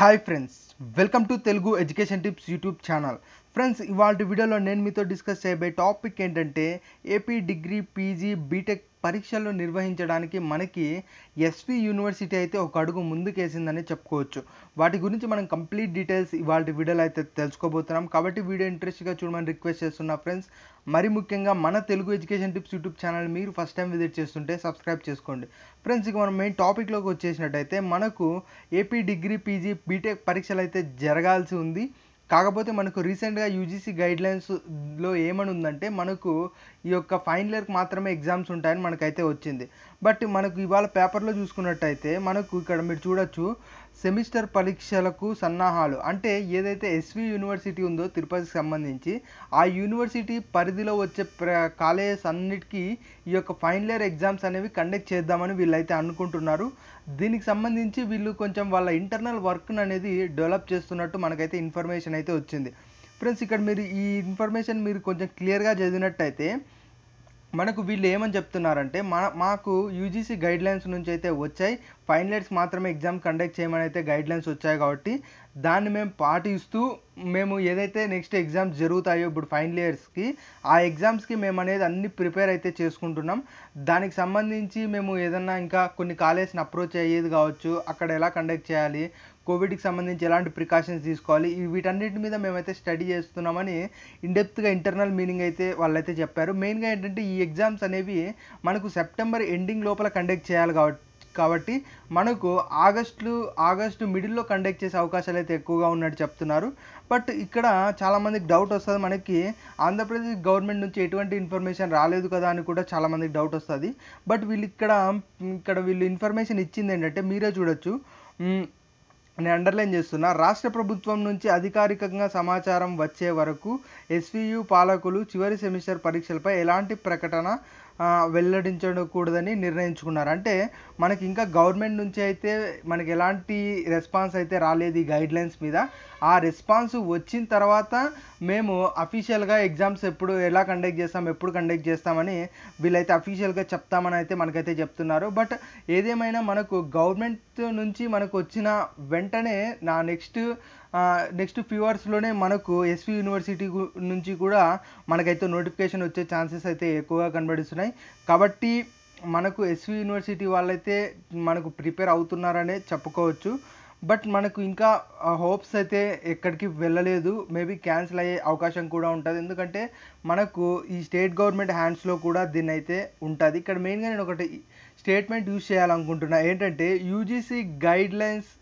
hi friends welcome to Telugu education tips YouTube channel friends ఇవాళ వీడియోలో నేను మీతో డిస్కస్ చేయబోయే టాపిక్ ఏంటంటే ఏపీ డిగ్రీ పీజీ బీటెక్ పరీక్షలు నిర్వహించడానికి మనకి ఎస్వి యూనివర్సిటీ అయితే ఒక అడుగు ముందుకేసిందని చెప్పుకోవచ్చు వాటి గురించి మనం కంప్లీట్ డీటెయిల్స్ ఇవాళ వీడియోలో అయితే తెలుసుకోబోతున్నాం కాబట్టి వీడియో ఇంట్రెస్ట్గా చూడమని రిక్వెస్ట్ చేస్తున్నా ఫ్రెండ్స్ మరి ముఖ్యంగా మన Telugu education tips YouTube channel మీరు ఫస్ట్ టైం విజిట్ చేస్తుంటే సబ్స్క్రైబ్ చేసుకోండి ఫ్రెండ్స్ ఇక మనం మెయిన్ టాపిక్లోకి వచ్చేసినట్టయితే మనకు ఏపీ డిగ్రీ పీజీ బీటెక్ పరీక్షలు అయితే జరగాల్సి ఉంది కాకపోతే మనకు రీసెంట్గా యూజీసీ గైడ్లైన్స్లో ఏమని ఉందంటే మనకు ఈ యొక్క ఫైనల్ ఇయర్కి మాత్రమే ఎగ్జామ్స్ ఉంటాయని మనకైతే వచ్చింది బట్ మనకు ఇవాళ పేపర్లో చూసుకున్నట్టయితే మనకు ఇక్కడ మీరు చూడొచ్చు సెమిస్టర్ పరీక్షలకు సన్నాహాలు అంటే ఏదైతే ఎస్వి యూనివర్సిటీ ఉందో తిరుపతికి సంబంధించి ఆ యూనివర్సిటీ పరిధిలో వచ్చే ప్ర కాలేజెస్ అన్నిటికీ ఈ యొక్క ఫైనల్ ఇయర్ ఎగ్జామ్స్ అనేవి కండక్ట్ చేద్దామని వీళ్ళైతే అనుకుంటున్నారు దీనికి సంబంధించి వీళ్ళు కొంచెం వాళ్ళ ఇంటర్నల్ వర్క్ను అనేది డెవలప్ చేస్తున్నట్టు మనకైతే ఇన్ఫర్మేషన్ అయితే వచ్చింది ఫ్రెండ్స్ ఇక్కడ మీరు ఈ ఇన్ఫర్మేషన్ మీరు కొంచెం క్లియర్గా చదివినట్టయితే మనకు వీళ్ళు ఏమని చెప్తున్నారంటే మన మాకు యూజీసీ గైడ్లైన్స్ నుంచి అయితే వచ్చాయి ఫైనల్ ఇయర్స్ మాత్రమే ఎగ్జామ్ కండక్ట్ చేయమని అయితే లైన్స్ వచ్చాయి కాబట్టి దాన్ని మేము పాటిస్తూ మేము ఏదైతే నెక్స్ట్ ఎగ్జామ్స్ జరుగుతాయో ఇప్పుడు ఫైనల్ ఇయర్స్కి ఆ ఎగ్జామ్స్కి మేము అనేది అన్ని ప్రిపేర్ అయితే చేసుకుంటున్నాం దానికి సంబంధించి మేము ఏదన్నా ఇంకా కొన్ని కాలేజ్ని అప్రోచ్ అయ్యేది కావచ్చు అక్కడ ఎలా కండక్ట్ చేయాలి కోవిడ్కి సంబంధించి ఎలాంటి ప్రికాషన్స్ తీసుకోవాలి వీటన్నిటి మీద మేమైతే స్టడీ చేస్తున్నామని ఇండెప్త్గా ఇంటర్నల్ మీనింగ్ అయితే వాళ్ళైతే చెప్పారు మెయిన్గా ఏంటంటే ఈ ఎగ్జామ్స్ అనేవి మనకు సెప్టెంబర్ ఎండింగ్ లోపల కండక్ట్ చేయాలి కాబట్టి కాబట్టి మనకు ఆగస్టు ఆగస్టు మిడిల్లో కండక్ట్ చేసే అవకాశాలు అయితే ఎక్కువగా ఉన్నట్టు చెప్తున్నారు బట్ ఇక్కడ చాలామందికి డౌట్ వస్తుంది మనకి ఆంధ్రప్రదేశ్ గవర్నమెంట్ నుంచి ఎటువంటి ఇన్ఫర్మేషన్ రాలేదు కదా అని కూడా చాలామందికి డౌట్ వస్తుంది బట్ వీళ్ళు ఇక్కడ ఇక్కడ వీళ్ళు ఇన్ఫర్మేషన్ ఇచ్చింది ఏంటంటే మీరే చూడొచ్చు నేను అండర్లైన్ చేస్తున్నా రాష్ట్ర ప్రభుత్వం నుంచి అధికారికంగా సమాచారం వచ్చే వరకు ఎస్వియు పాలకులు చివరి సెమిస్టర్ పరీక్షలపై ఎలాంటి ప్రకటన వెల్లడించకూడదని నిర్ణయించుకున్నారు అంటే మనకి ఇంకా గవర్నమెంట్ నుంచి అయితే మనకి ఎలాంటి రెస్పాన్స్ అయితే రాలేదు ఈ గైడ్లైన్స్ మీద ఆ రెస్పాన్స్ వచ్చిన తర్వాత మేము అఫీషియల్గా ఎగ్జామ్స్ ఎప్పుడు ఎలా కండక్ట్ చేస్తాం ఎప్పుడు కండక్ట్ చేస్తామని వీళ్ళైతే అఫీషియల్గా చెప్తామని అయితే మనకైతే చెప్తున్నారు బట్ ఏదేమైనా మనకు గవర్నమెంట్ నుంచి మనకు వచ్చిన వెంటనే నా నెక్స్ట్ నెక్స్ట్ ఫ్యూ అవర్స్లోనే మనకు ఎస్వి యూనివర్సిటీ నుంచి కూడా మనకైతే నోటిఫికేషన్ వచ్చే ఛాన్సెస్ అయితే ఎక్కువగా కనబడుతున్నాయి కాబట్టి మనకు ఎస్వి యూనివర్సిటీ వాళ్ళైతే మనకు ప్రిపేర్ అవుతున్నారనే చెప్పుకోవచ్చు బట్ మనకు ఇంకా హోప్స్ అయితే ఎక్కడికి వెళ్ళలేదు మేబీ క్యాన్సిల్ అయ్యే అవకాశం కూడా ఉంటుంది ఎందుకంటే మనకు ఈ స్టేట్ గవర్నమెంట్ హ్యాండ్స్లో కూడా దీన్ని అయితే ఉంటుంది ఇక్కడ మెయిన్గా నేను ఒకటి స్టేట్మెంట్ యూజ్ చేయాలనుకుంటున్నా ఏంటంటే UGC guidelines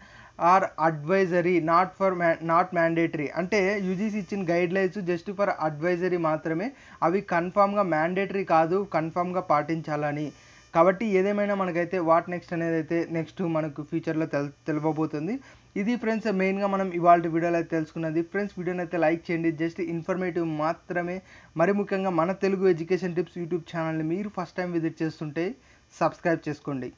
are advisory not for ma not mandatory అంటే యూజీసీ ఇచ్చిన గైడ్లైన్స్ జస్ట్ ఫర్ అడ్వైజరీ మాత్రమే అవి కన్ఫామ్గా మ్యాండేటరీ కాదు కన్ఫామ్గా పాటించాలని కాబట్టి ఏదేమైనా మనకైతే వాట్ నెక్స్ట్ అనేది అయితే నెక్స్ట్ మనకు ఫ్యూచర్లో తెల్ తెలియబోతుంది ఇది ఫ్రెండ్స్ మెయిన్గా మనం ఇవాళ వీడియోలో అయితే తెలుసుకున్నది ఫ్రెండ్స్ వీడియోని అయితే లైక్ చేయండి జస్ట్ ఇన్ఫర్మేటివ్ మాత్రమే మరి ముఖ్యంగా మన తెలుగు ఎడ్యుకేషన్ టిప్స్ యూట్యూబ్ ఛానల్ని మీరు ఫస్ట్ టైం విజిట్ చేస్తుంటే సబ్స్క్రైబ్ చేసుకోండి